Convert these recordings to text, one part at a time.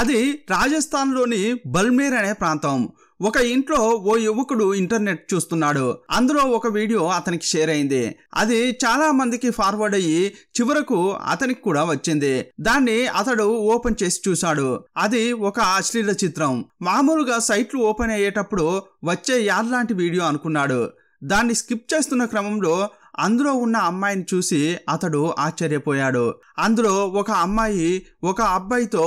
అది రాజస్థాన్లోని బల్మేర్ అనే ప్రాంతం ఒక ఇంట్లో ఓ యువకుడు ఇంటర్నెట్ చూస్తున్నాడు అందులో ఒక వీడియో అతనికి షేర్ అయింది అది చాలా మందికి ఫార్వర్డ్ అయ్యి చివరకు అతనికి కూడా వచ్చింది దాన్ని అతడు ఓపెన్ చేసి చూశాడు అది ఒక అశ్లీల చిత్రం మామూలుగా సైట్లు ఓపెన్ అయ్యేటప్పుడు వచ్చే యాడ్ లాంటి వీడియో అనుకున్నాడు దాన్ని స్కిప్ చేస్తున్న క్రమంలో అందులో ఉన్న అమ్మాయిని చూసి అతడు ఆశ్చర్యపోయాడు అందులో ఒక అమ్మాయి ఒక అబ్బాయితో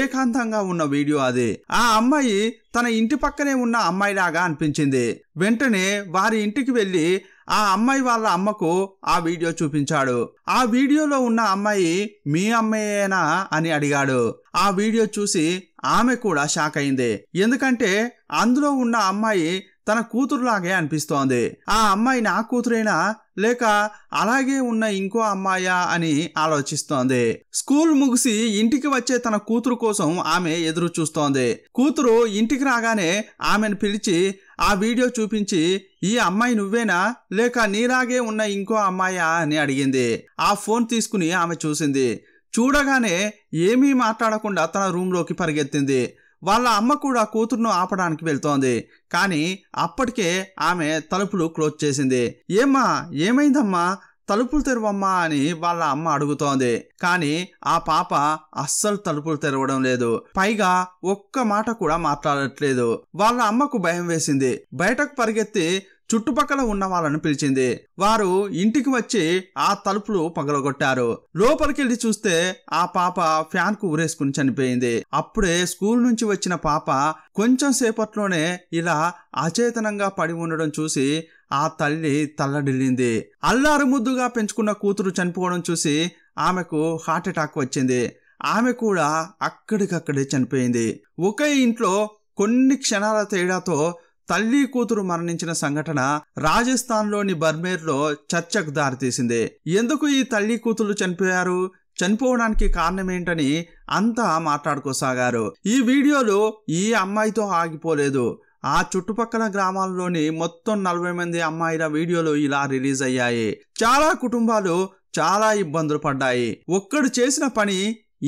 ఏకాంతంగా ఉన్న వీడియో అది ఆ అమ్మాయి తన ఇంటి పక్కనే ఉన్న అమ్మాయిలాగా అనిపించింది వెంటనే వారి ఇంటికి వెళ్ళి ఆ అమ్మాయి వాళ్ళ అమ్మకు ఆ వీడియో చూపించాడు ఆ వీడియోలో ఉన్న అమ్మాయి మీ అమ్మాయేనా అని అడిగాడు ఆ వీడియో చూసి ఆమె కూడా షాక్ అయింది ఎందుకంటే అందులో ఉన్న అమ్మాయి తన కూతురులాగే అనిపిస్తోంది ఆ అమ్మాయి నా కూతురేనా లేక అలాగే ఉన్న ఇంకో అమ్మాయా అని ఆలోచిస్తోంది స్కూల్ ముగిసి ఇంటికి వచ్చే తన కూతురు కోసం ఆమె ఎదురు చూస్తోంది కూతురు ఇంటికి రాగానే ఆమెను పిలిచి ఆ వీడియో చూపించి ఈ అమ్మాయి నువ్వేనా లేక నీలాగే ఉన్న ఇంకో అమ్మాయా అని అడిగింది ఆ ఫోన్ తీసుకుని ఆమె చూసింది చూడగానే ఏమీ మాట్లాడకుండా తన రూమ్లోకి పరిగెత్తింది వాళ్ళ అమ్మ కూడా కూతురును ఆపడానికి వెళ్తోంది కానీ అప్పటికే ఆమె తలుపులు క్లోజ్ చేసింది ఏమ్మా ఏమైందమ్మా తలుపులు తెరవమ్మా అని వాళ్ళ అమ్మ అడుగుతోంది కానీ ఆ పాప అస్సలు తలుపులు తెరవడం లేదు పైగా ఒక్క మాట కూడా మాట్లాడట్లేదు వాళ్ళ అమ్మకు భయం వేసింది బయటకు పరిగెత్తి చుట్టుపక్కల ఉన్న వాళ్ళను పిలిచింది వారు ఇంటికి వచ్చి ఆ తలుపులు పగలగొట్టారు లోపలికెళ్ళి చూస్తే ఆ పాప ఫ్యాన్ కు ఊరేసుకుని చనిపోయింది అప్పుడే స్కూల్ నుంచి వచ్చిన పాప కొంచెం సేపట్లోనే ఇలా అచేతనంగా పడి ఉండడం చూసి ఆ తల్లి తల్లడిల్లింది అల్లారు ముద్దుగా పెంచుకున్న కూతురు చనిపోవడం చూసి ఆమెకు హార్ట్ అటాక్ వచ్చింది ఆమె కూడా అక్కడికక్కడే చనిపోయింది ఒకే ఇంట్లో కొన్ని క్షణాల తేడాతో తల్లి కూతురు మరణించిన సంఘటన రాజస్థాన్లోని బర్మేర్లో చర్చకు దారితీసింది ఎందుకు ఈ తల్లి కూతురు చనిపోయారు చనిపోవడానికి కారణమేంటని అంతా మాట్లాడుకోసాగారు ఈ వీడియోలో ఈ అమ్మాయితో ఆగిపోలేదు ఆ చుట్టుపక్కల గ్రామాల్లోని మొత్తం నలభై మంది అమ్మాయిల వీడియోలు ఇలా రిలీజ్ అయ్యాయి చాలా కుటుంబాలు చాలా ఇబ్బందులు పడ్డాయి ఒక్కడు చేసిన పని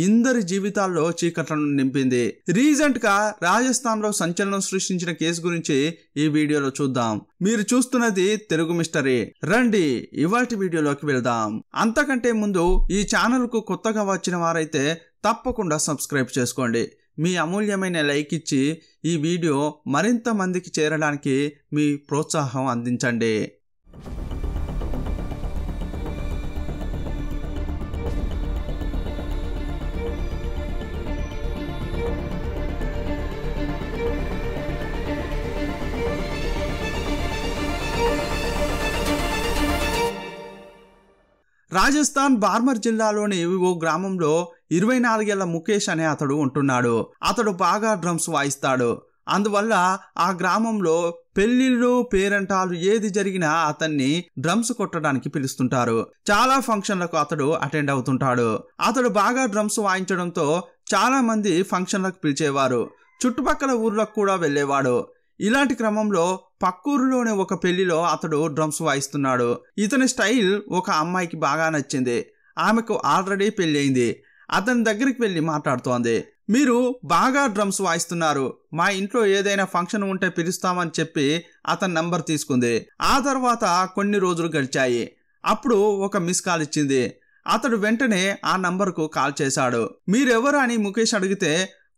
ఇందరి జీవితాల్లో చీకట్లను నింపింది రీసెంట్ గా రాజస్థాన్ లో సంచలనం సృష్టించిన కేసు గురించి ఈ వీడియోలో చూద్దాం మీరు చూస్తున్నది తెలుగు మిస్టరీ రండి ఇవాటి వీడియోలోకి వెళ్దాం అంతకంటే ముందు ఈ ఛానల్ కు కొత్తగా వచ్చిన వారైతే తప్పకుండా సబ్స్క్రైబ్ చేసుకోండి మీ అమూల్యమైన లైక్ ఇచ్చి ఈ వీడియో మరింత మందికి చేరడానికి మీ ప్రోత్సాహం అందించండి రాజస్థాన్ బార్మర్ జిల్లాలోని ఓ గ్రామంలో ఇరవై నాలుగేళ్ల ముఖేష్ అనే అతడు ఉంటున్నాడు అతడు బాగా డ్రమ్స్ వాయిస్తాడు అందువల్ల ఆ గ్రామంలో పెళ్లిళ్ళు పేరంటాలు ఏది జరిగినా అతన్ని డ్రమ్స్ కొట్టడానికి పిలుస్తుంటారు చాలా ఫంక్షన్లకు అతడు అటెండ్ అవుతుంటాడు అతడు బాగా డ్రమ్స్ వాయించడంతో చాలా మంది ఫంక్షన్లకు పిలిచేవారు చుట్టుపక్కల ఊర్లకు కూడా వెళ్ళేవాడు ఇలాంటి క్రమంలో పక్కూరులోని ఒక పెళ్లిలో అతడు డ్రమ్స్ వాయిస్తున్నాడు ఇతని స్టైల్ ఒక అమ్మాయికి బాగా నచ్చింది ఆమెకు ఆల్రెడీ అయింది అతని దగ్గరికి వెళ్ళి మాట్లాడుతోంది మీరు బాగా డ్రమ్స్ వాయిస్తున్నారు మా ఇంట్లో ఏదైనా ఫంక్షన్ ఉంటే పిలుస్తామని చెప్పి అతని నంబర్ తీసుకుంది ఆ తర్వాత కొన్ని రోజులు గడిచాయి అప్పుడు ఒక మిస్ కాల్ ఇచ్చింది అతడు వెంటనే ఆ నంబర్కు కాల్ చేశాడు మీరెవరు అని ముఖేష్ అడిగితే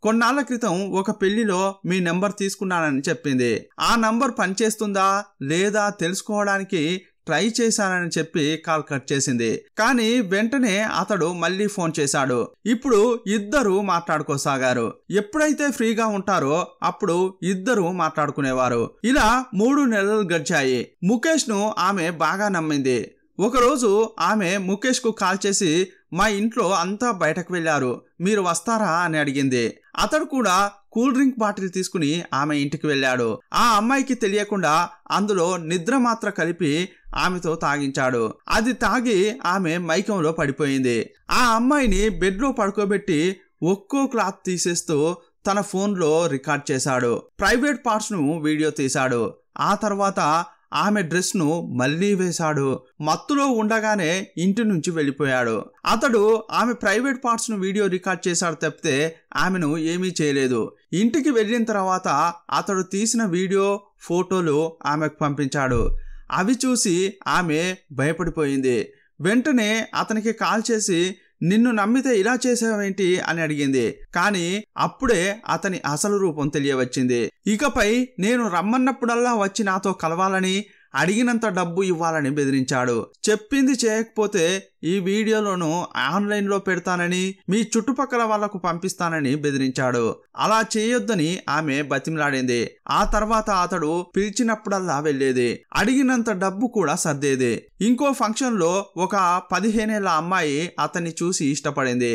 కొన్నాళ్ల క్రితం ఒక పెళ్లిలో మీ నెంబర్ తీసుకున్నానని చెప్పింది ఆ నంబర్ పనిచేస్తుందా లేదా తెలుసుకోవడానికి ట్రై చేశానని చెప్పి కాల్ కట్ చేసింది కానీ వెంటనే అతడు మళ్ళీ ఫోన్ చేశాడు ఇప్పుడు ఇద్దరు మాట్లాడుకోసాగారు ఎప్పుడైతే ఫ్రీగా ఉంటారో అప్పుడు ఇద్దరు మాట్లాడుకునేవారు ఇలా మూడు నెలలు గడిచాయి ముఖేష్ ను ఆమె బాగా నమ్మింది ఒకరోజు ఆమె ముఖేష్కు కాల్ చేసి మా ఇంట్లో అంతా బయటకు వెళ్ళారు మీరు వస్తారా అని అడిగింది అతడు కూడా కూల్ డ్రింక్ బాటిల్ తీసుకుని ఆమె ఇంటికి వెళ్ళాడు ఆ అమ్మాయికి తెలియకుండా అందులో నిద్ర మాత్ర కలిపి ఆమెతో తాగించాడు అది తాగి ఆమె మైకంలో పడిపోయింది ఆ అమ్మాయిని బెడ్లో పడుకోబెట్టి ఒక్కో క్లాత్ తీసేస్తూ తన ఫోన్లో రికార్డ్ చేశాడు ప్రైవేట్ పార్ట్స్ను వీడియో తీశాడు ఆ తర్వాత ఆమె డ్రెస్ను మళ్లీ వేశాడు మత్తులో ఉండగానే ఇంటి నుంచి వెళ్ళిపోయాడు అతడు ఆమె ప్రైవేట్ పార్ట్స్ను వీడియో రికార్డ్ చేశాడు తప్పితే ఆమెను ఏమీ చేయలేదు ఇంటికి వెళ్ళిన తర్వాత అతడు తీసిన వీడియో ఫోటోలు ఆమెకు పంపించాడు అవి చూసి ఆమె భయపడిపోయింది వెంటనే అతనికి కాల్ చేసి నిన్ను నమ్మితే ఇలా చేసావేంటి అని అడిగింది కానీ అప్పుడే అతని అసలు రూపం తెలియవచ్చింది ఇకపై నేను రమ్మన్నప్పుడల్లా వచ్చి నాతో కలవాలని అడిగినంత డబ్బు ఇవ్వాలని బెదిరించాడు చెప్పింది చేయకపోతే ఈ వీడియోలను ఆన్లైన్లో పెడతానని మీ చుట్టుపక్కల వాళ్లకు పంపిస్తానని బెదిరించాడు అలా చేయొద్దని ఆమె బతిమలాడింది ఆ తర్వాత అతడు పిలిచినప్పుడల్లా వెళ్లేది అడిగినంత డబ్బు కూడా సర్దేది ఇంకో ఫంక్షన్లో ఒక పదిహేనేళ్ల అమ్మాయి అతన్ని చూసి ఇష్టపడింది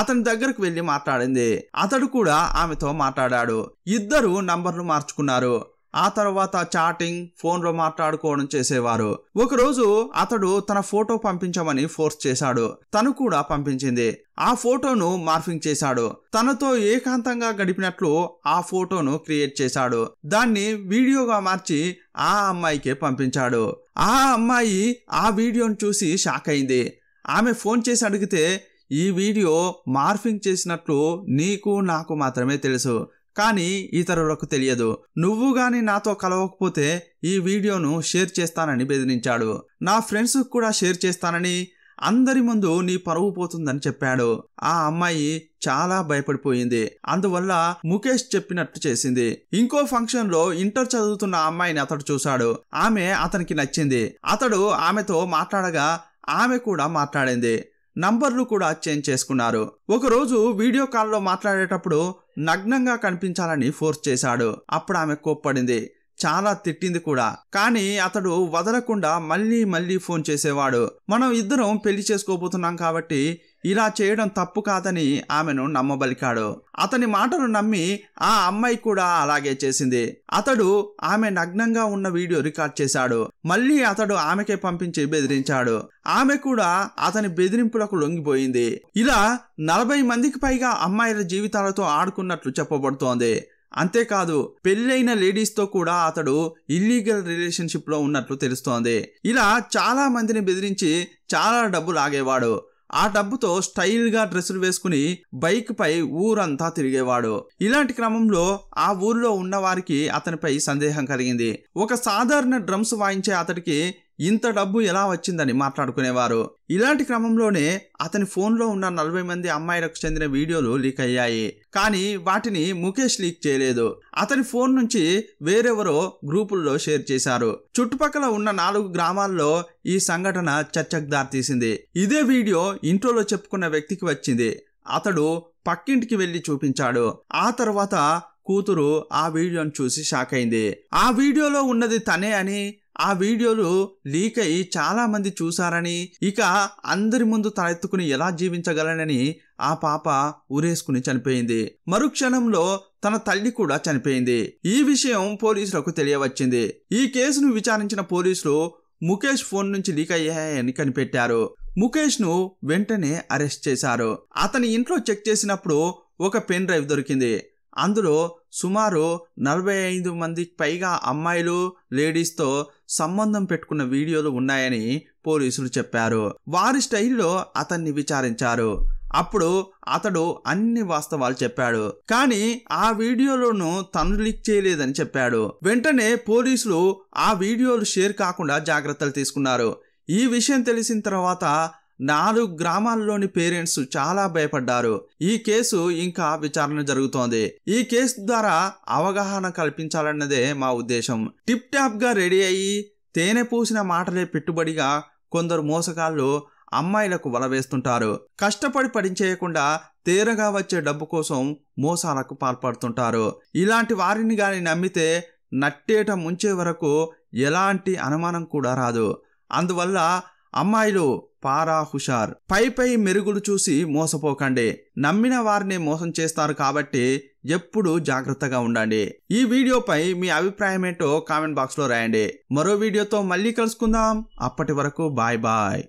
అతని దగ్గరకు వెళ్ళి మాట్లాడింది అతడు కూడా ఆమెతో మాట్లాడాడు ఇద్దరు నంబర్లు మార్చుకున్నారు ఆ తర్వాత చాటింగ్ ఫోన్లో మాట్లాడుకోవడం చేసేవారు ఒకరోజు అతడు తన ఫోటో పంపించమని ఫోర్స్ చేశాడు తను కూడా పంపించింది ఆ ఫోటోను మార్ఫింగ్ చేశాడు తనతో ఏకాంతంగా గడిపినట్లు ఆ ఫోటోను క్రియేట్ చేశాడు దాన్ని వీడియోగా మార్చి ఆ అమ్మాయికే పంపించాడు ఆ అమ్మాయి ఆ వీడియోను చూసి షాక్ అయింది ఆమె ఫోన్ చేసి అడిగితే ఈ వీడియో మార్ఫింగ్ చేసినట్లు నీకు నాకు మాత్రమే తెలుసు కానీ ఇతరులకు తెలియదు నువ్వు గాని నాతో కలవకపోతే ఈ వీడియోను షేర్ చేస్తానని బెదిరించాడు నా ఫ్రెండ్స్ కూడా షేర్ చేస్తానని అందరి ముందు నీ పరువు పోతుందని చెప్పాడు ఆ అమ్మాయి చాలా భయపడిపోయింది అందువల్ల ముఖేష్ చెప్పినట్టు చేసింది ఇంకో ఫంక్షన్ లో ఇంటర్ చదువుతున్న అమ్మాయిని అతడు చూశాడు ఆమె అతనికి నచ్చింది అతడు ఆమెతో మాట్లాడగా ఆమె కూడా మాట్లాడింది నంబర్లు కూడా చేంజ్ చేసుకున్నారు ఒకరోజు వీడియో కాల్లో మాట్లాడేటప్పుడు నగ్నంగా కనిపించాలని ఫోర్స్ చేశాడు అప్పుడు ఆమె కోప్పడింది చాలా తిట్టింది కూడా కానీ అతడు వదలకుండా మళ్ళీ మళ్ళీ ఫోన్ చేసేవాడు మనం ఇద్దరం పెళ్లి చేసుకోబోతున్నాం కాబట్టి ఇలా చేయడం తప్పు కాదని ఆమెను నమ్మబలికాడు అతని మాటను నమ్మి ఆ అమ్మాయి కూడా అలాగే చేసింది అతడు ఆమె నగ్నంగా ఉన్న వీడియో రికార్డ్ చేశాడు మళ్ళీ అతడు ఆమెకే పంపించి బెదిరించాడు ఆమె కూడా అతని బెదిరింపులకు లొంగిపోయింది ఇలా నలభై మందికి పైగా అమ్మాయిల జీవితాలతో ఆడుకున్నట్లు చెప్పబడుతోంది అంతేకాదు పెళ్ళైన లేడీస్తో కూడా అతడు ఇల్లీగల్ రిలేషన్షిప్లో ఉన్నట్లు తెలుస్తోంది ఇలా చాలా మందిని బెదిరించి చాలా డబ్బు లాగేవాడు ఆ డబ్బుతో స్టైల్గా డ్రెస్సులు వేసుకుని బైక్పై ఊరంతా తిరిగేవాడు ఇలాంటి క్రమంలో ఆ ఊరిలో ఉన్నవారికి అతనిపై సందేహం కలిగింది ఒక సాధారణ డ్రమ్స్ వాయించే అతడికి ఇంత డబ్బు ఎలా వచ్చిందని మాట్లాడుకునేవారు ఇలాంటి క్రమంలోనే అతని ఫోన్లో ఉన్న నలభై మంది అమ్మాయిలకు చెందిన వీడియోలు లీక్ అయ్యాయి కానీ వాటిని ముఖేష్ లీక్ చేయలేదు అతని ఫోన్ నుంచి వేరెవరో గ్రూపుల్లో షేర్ చేశారు చుట్టుపక్కల ఉన్న నాలుగు గ్రామాల్లో ఈ సంఘటన చర్చకు దారితీసింది ఇదే వీడియో ఇంట్లో చెప్పుకున్న వ్యక్తికి వచ్చింది అతడు పక్కింటికి వెళ్ళి చూపించాడు ఆ తర్వాత కూతురు ఆ వీడియోను చూసి షాక్ అయింది ఆ వీడియోలో ఉన్నది తనే అని ఆ వీడియోలు లీక్ అయి చాలామంది చూశారని ఇక అందరి ముందు తలెత్తుకుని ఎలా జీవించగలనని ఆ పాప ఊరేసుకుని చనిపోయింది మరుక్షణంలో తన తల్లి కూడా చనిపోయింది ఈ విషయం పోలీసులకు తెలియవచ్చింది ఈ కేసును విచారించిన పోలీసులు ముఖేష్ ఫోన్ నుంచి లీక్ అయ్యాయని కనిపెట్టారు ముఖేష్ ను వెంటనే అరెస్ట్ చేశారు అతని ఇంట్లో చెక్ చేసినప్పుడు ఒక పెన్ డ్రైవ్ దొరికింది అందులో సుమారు నలభై ఐదు మంది పైగా అమ్మాయిలు లేడీస్తో సంబంధం పెట్టుకున్న వీడియోలు ఉన్నాయని పోలీసులు చెప్పారు వారి స్టైల్లో అతన్ని విచారించారు అప్పుడు అతడు అన్ని వాస్తవాలు చెప్పాడు కానీ ఆ వీడియోలను తను లిక్ చేయలేదని చెప్పాడు వెంటనే పోలీసులు ఆ వీడియోలు షేర్ కాకుండా జాగ్రత్తలు తీసుకున్నారు ఈ విషయం తెలిసిన తర్వాత నాలుగు గ్రామాల్లోని పేరెంట్స్ చాలా భయపడ్డారు ఈ కేసు ఇంకా విచారణ జరుగుతోంది ఈ కేసు ద్వారా అవగాహన కల్పించాలన్నదే మా ఉద్దేశం టిప్ టాప్ గా రెడీ అయ్యి తేనె పూసిన మాటలే పెట్టుబడిగా కొందరు మోసగాళ్ళు అమ్మాయిలకు వల వేస్తుంటారు కష్టపడి చేయకుండా తేరగా వచ్చే డబ్బు కోసం మోసాలకు పాల్పడుతుంటారు ఇలాంటి వారిని గాని నమ్మితే నట్టేట ముంచే వరకు ఎలాంటి అనుమానం కూడా రాదు అందువల్ల అమ్మాయిలు పారా హుషార్ పై పై మెరుగులు చూసి మోసపోకండి నమ్మిన వారిని మోసం చేస్తారు కాబట్టి ఎప్పుడు జాగ్రత్తగా ఉండండి ఈ వీడియోపై మీ అభిప్రాయం ఏంటో కామెంట్ బాక్స్లో రాయండి మరో వీడియోతో మళ్ళీ కలుసుకుందాం అప్పటి వరకు బాయ్ బాయ్